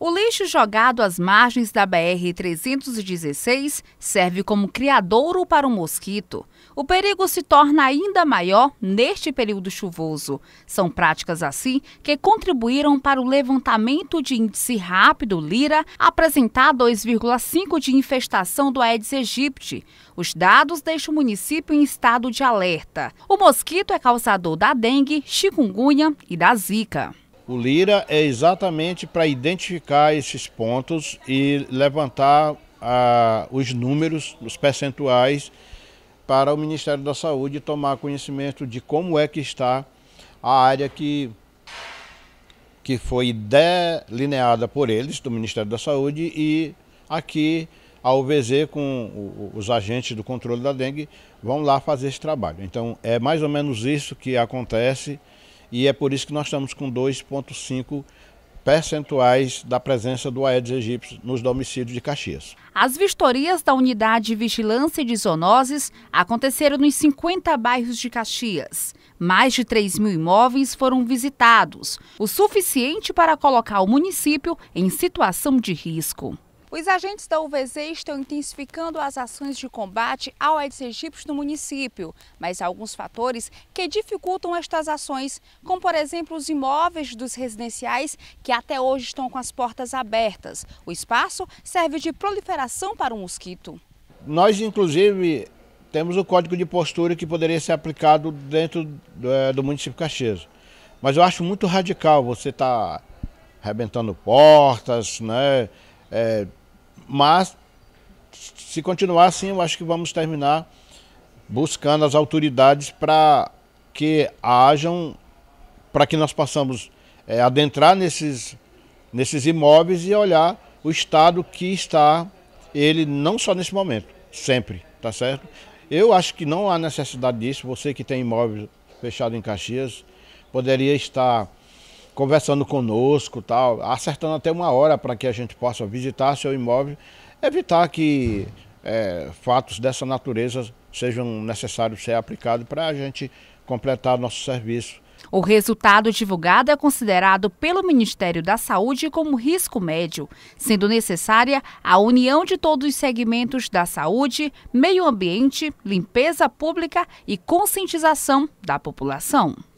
O lixo jogado às margens da BR-316 serve como criadouro para o mosquito. O perigo se torna ainda maior neste período chuvoso. São práticas assim que contribuíram para o levantamento de índice rápido Lira apresentar 2,5 de infestação do Aedes aegypti. Os dados deixam o município em estado de alerta. O mosquito é causador da dengue, chikungunya e da zika. O Lira é exatamente para identificar esses pontos e levantar os números, os percentuais, para o Ministério da Saúde tomar conhecimento de como é que está a área que, que foi delineada por eles, do Ministério da Saúde, e aqui a UVZ com os agentes do controle da dengue vão lá fazer esse trabalho. Então é mais ou menos isso que acontece e é por isso que nós estamos com 2,5 percentuais da presença do Aedes aegypti nos domicílios de Caxias. As vistorias da Unidade de Vigilância de Zoonoses aconteceram nos 50 bairros de Caxias. Mais de 3 mil imóveis foram visitados, o suficiente para colocar o município em situação de risco. Os agentes da UVZ estão intensificando as ações de combate ao Aedes aegypti no município, mas há alguns fatores que dificultam estas ações, como por exemplo os imóveis dos residenciais que até hoje estão com as portas abertas. O espaço serve de proliferação para o mosquito. Nós, inclusive, temos o código de postura que poderia ser aplicado dentro é, do município Caxias. Mas eu acho muito radical você estar tá arrebentando portas, né? É, mas, se continuar assim, eu acho que vamos terminar buscando as autoridades para que hajam, para que nós possamos é, adentrar nesses, nesses imóveis e olhar o estado que está ele, não só nesse momento, sempre, tá certo? Eu acho que não há necessidade disso. Você que tem imóvel fechado em Caxias, poderia estar conversando conosco, tal, acertando até uma hora para que a gente possa visitar seu imóvel, evitar que é, fatos dessa natureza sejam necessários ser aplicados para a gente completar nosso serviço. O resultado divulgado é considerado pelo Ministério da Saúde como risco médio, sendo necessária a união de todos os segmentos da saúde, meio ambiente, limpeza pública e conscientização da população.